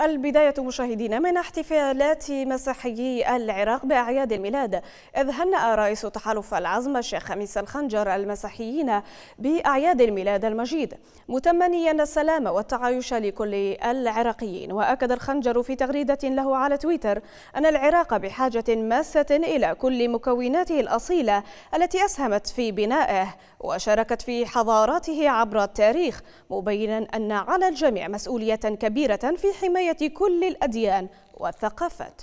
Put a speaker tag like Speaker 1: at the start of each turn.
Speaker 1: البداية مشاهدينا من احتفالات مسيحيي العراق بأعياد الميلاد إذ هنأ رئيس تحالف العزم الشيخ خميس الخنجر المسيحيين بأعياد الميلاد المجيد متمنيا السلام والتعايش لكل العراقيين وأكد الخنجر في تغريدة له على تويتر أن العراق بحاجة ماسة إلى كل مكوناته الأصيلة التي أسهمت في بنائه وشاركت في حضاراته عبر التاريخ مبينا أن على الجميع مسؤولية كبيرة في حماية كل الأديان والثقافات